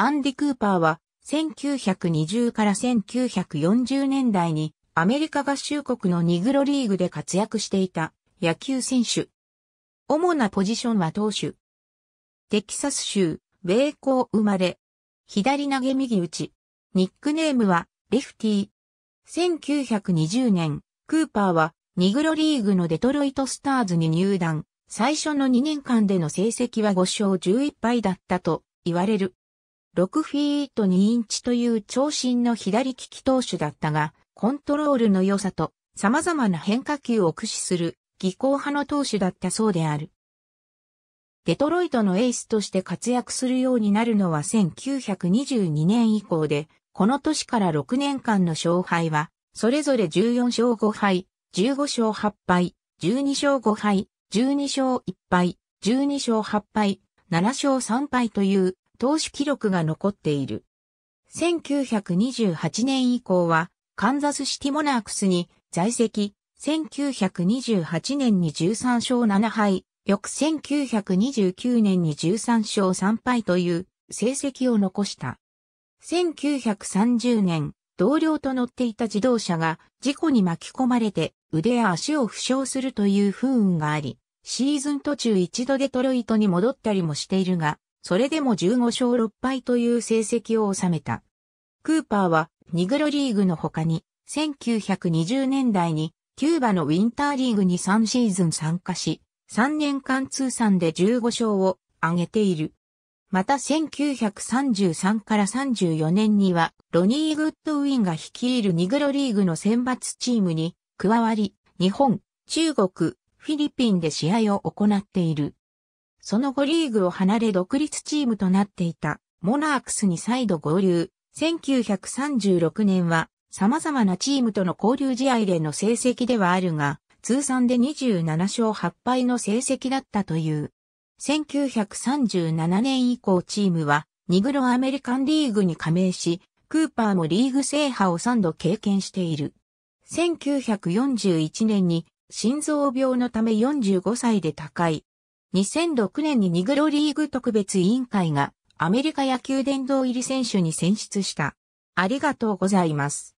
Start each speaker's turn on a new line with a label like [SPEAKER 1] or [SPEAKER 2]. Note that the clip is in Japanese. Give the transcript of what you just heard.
[SPEAKER 1] アンディ・クーパーは1920から1940年代にアメリカ合衆国のニグロリーグで活躍していた野球選手。主なポジションは投手。テキサス州、米高生まれ。左投げ右打ち。ニックネームはレフティー。1920年、クーパーはニグロリーグのデトロイトスターズに入団。最初の2年間での成績は5勝11敗だったと言われる。6フィート2インチという長身の左利き投手だったが、コントロールの良さと様々な変化球を駆使する技巧派の投手だったそうである。デトロイトのエースとして活躍するようになるのは1922年以降で、この年から6年間の勝敗は、それぞれ14勝5敗、15勝8敗、12勝5敗、12勝1敗、12勝8敗、7勝3敗という投手記録が残っている。1928年以降は、カンザスシティモナークスに在籍、1928年に13勝7敗、翌1929年に13勝3敗という成績を残した。1930年、同僚と乗っていた自動車が事故に巻き込まれて腕や足を負傷するという不運があり、シーズン途中一度デトロイトに戻ったりもしているが、それでも15勝6敗という成績を収めた。クーパーはニグロリーグの他に1920年代にキューバのウィンターリーグに3シーズン参加し、3年間通算で15勝を挙げている。また1933から34年にはロニー・グッドウィンが率いるニグロリーグの選抜チームに加わり、日本、中国、フィリピンで試合を行っている。その後リーグを離れ独立チームとなっていたモナークスに再度合流。1936年は様々なチームとの交流試合での成績ではあるが、通算で27勝8敗の成績だったという。1937年以降チームはニグロアメリカンリーグに加盟し、クーパーもリーグ制覇を3度経験している。1941年に心臓病のため45歳で高い。2006年にニグロリーグ特別委員会がアメリカ野球殿堂入り選手に選出した。ありがとうございます。